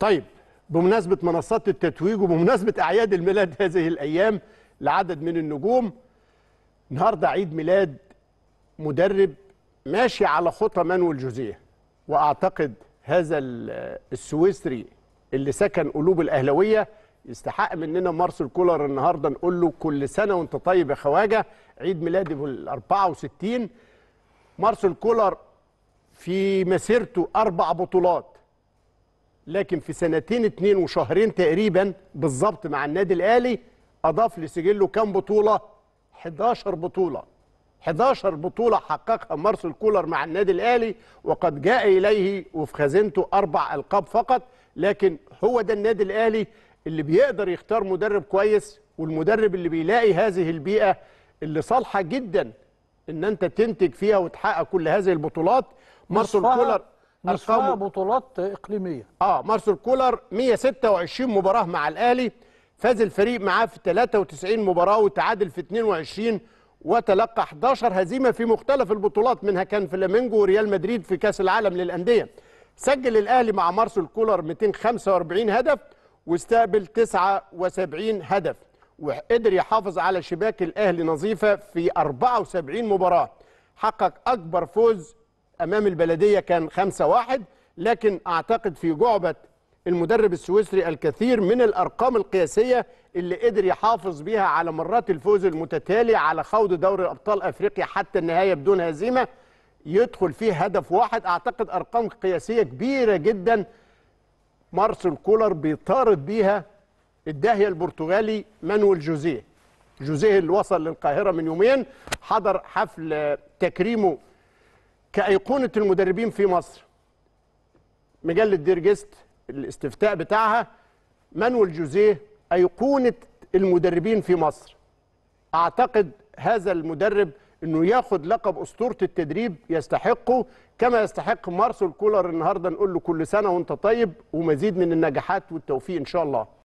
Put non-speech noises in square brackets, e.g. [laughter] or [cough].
طيب بمناسبة منصات التتويج وبمناسبة أعياد الميلاد [laughs] هذه الأيام لعدد من النجوم النهاردة عيد ميلاد مدرب ماشي على خطى مانويل جوزيه وأعتقد هذا السويسري اللي سكن قلوب الأهلوية يستحق مننا مارسيل كولر النهارده نقول له كل سنه وانت طيب يا خواجه عيد ميلادي ال 64 مارسيل كولر في مسيرته اربع بطولات لكن في سنتين اتنين وشهرين تقريبا بالظبط مع النادي الاهلي اضاف لسجله كام بطوله 11 بطوله 11 بطوله حققها مارسيل كولر مع النادي الاهلي وقد جاء اليه وفي خزينته اربع القاب فقط لكن هو ده النادي الاهلي اللي بيقدر يختار مدرب كويس والمدرب اللي بيلاقي هذه البيئه اللي صالحه جدا ان انت تنتج فيها وتحقق كل هذه البطولات مارسيل كولر نصفها بطولات اقليميه اه مارسيل كولر 126 مباراه مع الاهلي فاز الفريق معاه في 93 مباراه وتعادل في 22 وتلقى 11 هزيمه في مختلف البطولات منها كان فلامينجو وريال مدريد في كاس العالم للانديه سجل الاهلي مع مارسيل كولر 245 هدف واستقبل 79 هدف وقدر يحافظ على شباك الاهلي نظيفه في 74 مباراه حقق اكبر فوز امام البلديه كان 5 1 لكن اعتقد في جعبه المدرب السويسري الكثير من الارقام القياسيه اللي قدر يحافظ بيها على مرات الفوز المتتالي على خوض دوري ابطال افريقيا حتى النهايه بدون هزيمه يدخل فيه هدف واحد اعتقد ارقام قياسيه كبيره جدا مارسيل كولر بيطارد بيها الداهيه البرتغالي مانويل جوزيه جوزيه اللي وصل للقاهره من يومين حضر حفل تكريمه كأيقونة المدربين في مصر مجلة ديرجست الاستفتاء بتاعها مانويل جوزيه أيقونة المدربين في مصر أعتقد هذا المدرب أنه ياخد لقب أسطورة التدريب يستحقه كما يستحق مارسل كولر النهاردة نقول له كل سنة وانت طيب ومزيد من النجاحات والتوفيق إن شاء الله